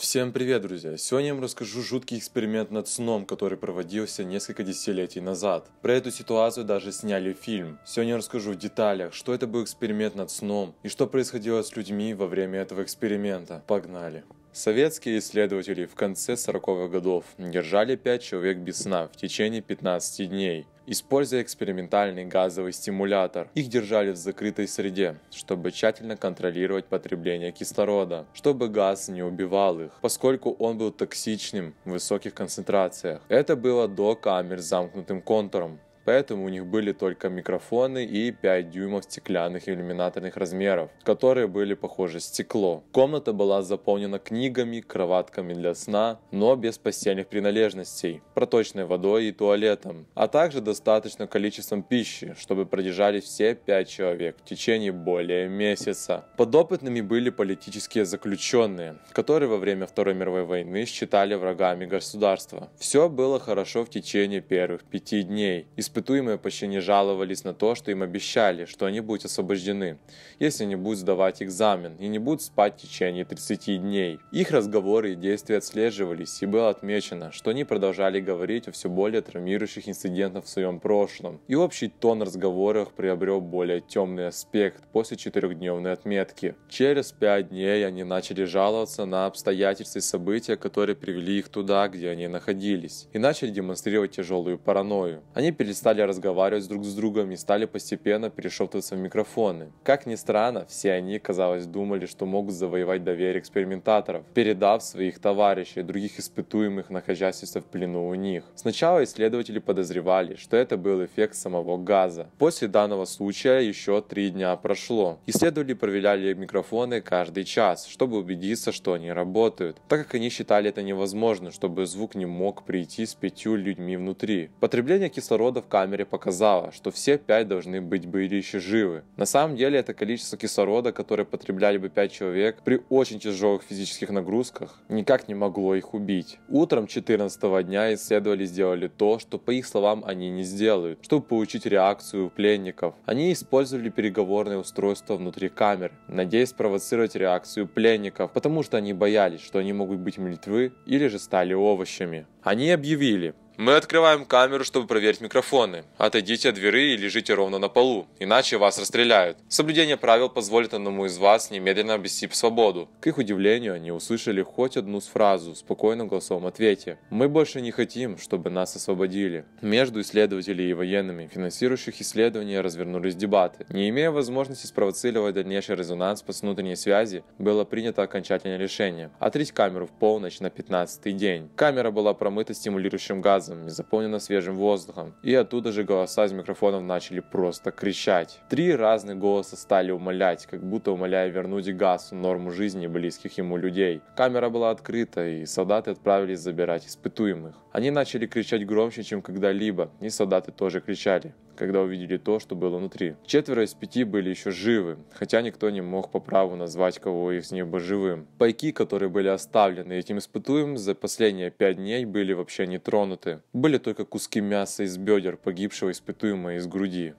Всем привет, друзья! Сегодня я вам расскажу жуткий эксперимент над сном, который проводился несколько десятилетий назад. Про эту ситуацию даже сняли фильм. Сегодня я расскажу в деталях, что это был эксперимент над сном и что происходило с людьми во время этого эксперимента. Погнали! Советские исследователи в конце 40-х годов держали 5 человек без сна в течение 15 дней, используя экспериментальный газовый стимулятор. Их держали в закрытой среде, чтобы тщательно контролировать потребление кислорода, чтобы газ не убивал их, поскольку он был токсичным в высоких концентрациях. Это было до камер с замкнутым контуром, поэтому у них были только микрофоны и 5 дюймов стеклянных иллюминаторных размеров, которые были похожи стекло. Комната была заполнена книгами, кроватками для сна, но без постельных принадлежностей, проточной водой и туалетом, а также достаточным количеством пищи, чтобы продержали все 5 человек в течение более месяца. Подопытными были политические заключенные, которые во время Второй мировой войны считали врагами государства. Все было хорошо в течение первых пяти дней. Испытания Испытуемые не жаловались на то, что им обещали, что они будут освобождены, если не будут сдавать экзамен и не будут спать в течение 30 дней. Их разговоры и действия отслеживались, и было отмечено, что они продолжали говорить о все более травмирующих инцидентах в своем прошлом. И общий тон разговоров приобрел более темный аспект после четырехдневной отметки. Через пять дней они начали жаловаться на обстоятельства и события, которые привели их туда, где они находились, и начали демонстрировать тяжелую паранойю. Они перестали стали разговаривать друг с другом и стали постепенно перешептываться в микрофоны. Как ни странно, все они, казалось, думали, что могут завоевать доверие экспериментаторов, передав своих товарищей, других испытуемых, находящихся в плену у них. Сначала исследователи подозревали, что это был эффект самого газа. После данного случая еще три дня прошло. Исследователи проверяли микрофоны каждый час, чтобы убедиться, что они работают, так как они считали это невозможно, чтобы звук не мог прийти с пятью людьми внутри. Потребление кислорода в камере показала, что все пять должны быть были еще живы. На самом деле это количество кислорода, которое потребляли бы пять человек при очень тяжелых физических нагрузках, никак не могло их убить. Утром 14 дня исследователи сделали то, что по их словам они не сделают, чтобы получить реакцию пленников. Они использовали переговорное устройство внутри камеры, надеясь провоцировать реакцию пленников, потому что они боялись, что они могут быть мертвы или же стали овощами. Они объявили, мы открываем камеру, чтобы проверить микрофоны. Отойдите от двери и лежите ровно на полу, иначе вас расстреляют. Соблюдение правил позволит одному из вас немедленно обрести свободу. К их удивлению, они услышали хоть одну фразу в спокойном голосовом ответе. Мы больше не хотим, чтобы нас освободили. Между исследователями и военными, финансирующих исследования, развернулись дебаты. Не имея возможности спровоцировать дальнейший резонанс по внутренней связи, было принято окончательное решение – отрыть камеру в полночь на 15 день. Камера была промыта стимулирующим газом, спазмами, заполнена свежим воздухом. И оттуда же голоса из микрофонов начали просто кричать. Три разных голоса стали умолять, как будто умоляя вернуть Гасу норму жизни близких ему людей. Камера была открыта, и солдаты отправились забирать испытуемых. Они начали кричать громче, чем когда-либо, и солдаты тоже кричали когда увидели то, что было внутри. Четверо из пяти были еще живы, хотя никто не мог по праву назвать кого из них бы живым. Пайки, которые были оставлены этим испытуем за последние пять дней, были вообще не тронуты. Были только куски мяса из бедер погибшего испытуемого из груди.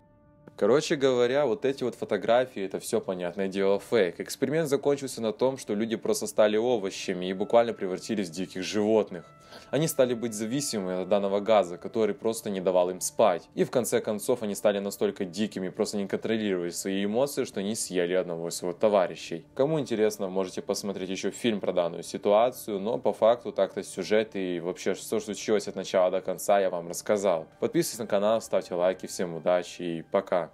Короче говоря, вот эти вот фотографии, это все, понятное дело, фейк. Эксперимент закончился на том, что люди просто стали овощами и буквально превратились в диких животных. Они стали быть зависимы от данного газа, который просто не давал им спать. И в конце концов они стали настолько дикими, просто не контролировали свои эмоции, что не съели одного из своих товарищей. Кому интересно, можете посмотреть еще фильм про данную ситуацию, но по факту так-то сюжет и вообще все что случилось от начала до конца я вам рассказал. Подписывайтесь на канал, ставьте лайки, всем удачи и пока.